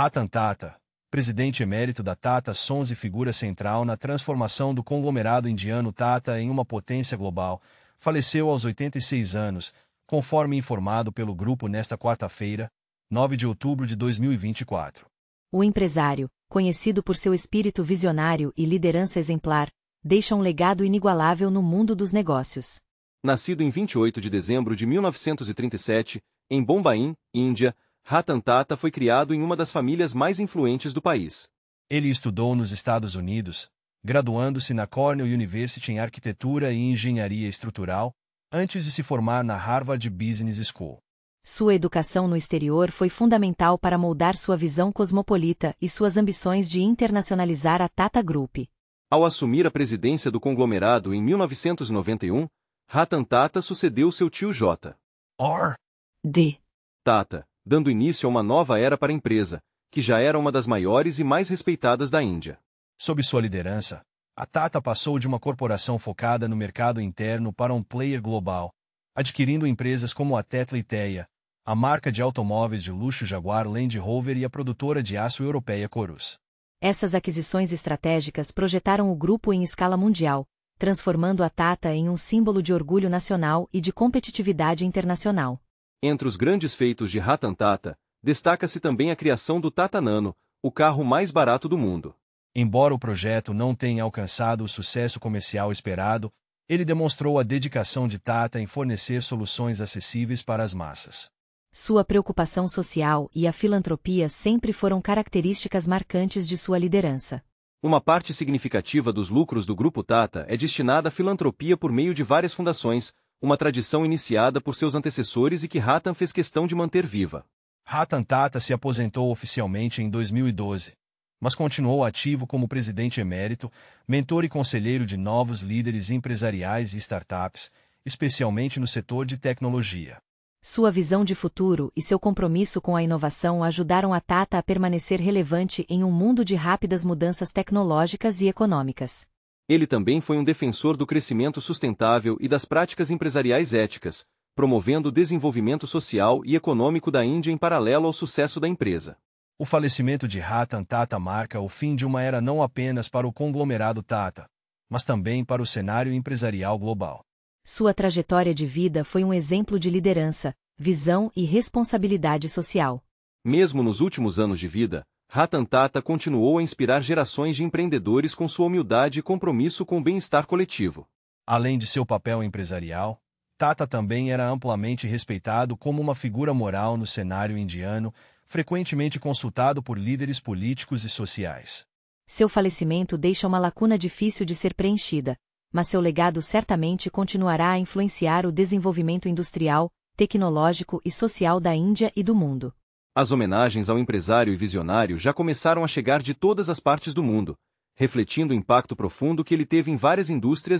Ratan Tata, presidente emérito da Tata Sons e figura central na transformação do conglomerado indiano Tata em uma potência global, faleceu aos 86 anos, conforme informado pelo grupo nesta quarta-feira, 9 de outubro de 2024. O empresário, conhecido por seu espírito visionário e liderança exemplar, deixa um legado inigualável no mundo dos negócios. Nascido em 28 de dezembro de 1937, em Bombaim, Índia, Ratan Tata foi criado em uma das famílias mais influentes do país. Ele estudou nos Estados Unidos, graduando-se na Cornell University em Arquitetura e Engenharia Estrutural, antes de se formar na Harvard Business School. Sua educação no exterior foi fundamental para moldar sua visão cosmopolita e suas ambições de internacionalizar a Tata Group. Ao assumir a presidência do conglomerado em 1991, Ratan Tata sucedeu seu tio J. R. D. Tata, dando início a uma nova era para a empresa, que já era uma das maiores e mais respeitadas da Índia. Sob sua liderança, a Tata passou de uma corporação focada no mercado interno para um player global, adquirindo empresas como a Tetla e Teia, a marca de automóveis de luxo Jaguar Land Rover e a produtora de aço europeia Corus. Essas aquisições estratégicas projetaram o grupo em escala mundial, transformando a Tata em um símbolo de orgulho nacional e de competitividade internacional. Entre os grandes feitos de Ratan Tata, destaca-se também a criação do Tata Nano, o carro mais barato do mundo. Embora o projeto não tenha alcançado o sucesso comercial esperado, ele demonstrou a dedicação de Tata em fornecer soluções acessíveis para as massas. Sua preocupação social e a filantropia sempre foram características marcantes de sua liderança. Uma parte significativa dos lucros do Grupo Tata é destinada à filantropia por meio de várias fundações, uma tradição iniciada por seus antecessores e que Ratan fez questão de manter viva. Ratan Tata se aposentou oficialmente em 2012, mas continuou ativo como presidente emérito, mentor e conselheiro de novos líderes empresariais e startups, especialmente no setor de tecnologia. Sua visão de futuro e seu compromisso com a inovação ajudaram a Tata a permanecer relevante em um mundo de rápidas mudanças tecnológicas e econômicas. Ele também foi um defensor do crescimento sustentável e das práticas empresariais éticas, promovendo o desenvolvimento social e econômico da Índia em paralelo ao sucesso da empresa. O falecimento de Ratan Tata marca o fim de uma era não apenas para o conglomerado Tata, mas também para o cenário empresarial global. Sua trajetória de vida foi um exemplo de liderança, visão e responsabilidade social. Mesmo nos últimos anos de vida, Ratan Tata continuou a inspirar gerações de empreendedores com sua humildade e compromisso com o bem-estar coletivo. Além de seu papel empresarial, Tata também era amplamente respeitado como uma figura moral no cenário indiano, frequentemente consultado por líderes políticos e sociais. Seu falecimento deixa uma lacuna difícil de ser preenchida, mas seu legado certamente continuará a influenciar o desenvolvimento industrial, tecnológico e social da Índia e do mundo. As homenagens ao empresário e visionário já começaram a chegar de todas as partes do mundo, refletindo o impacto profundo que ele teve em várias indústrias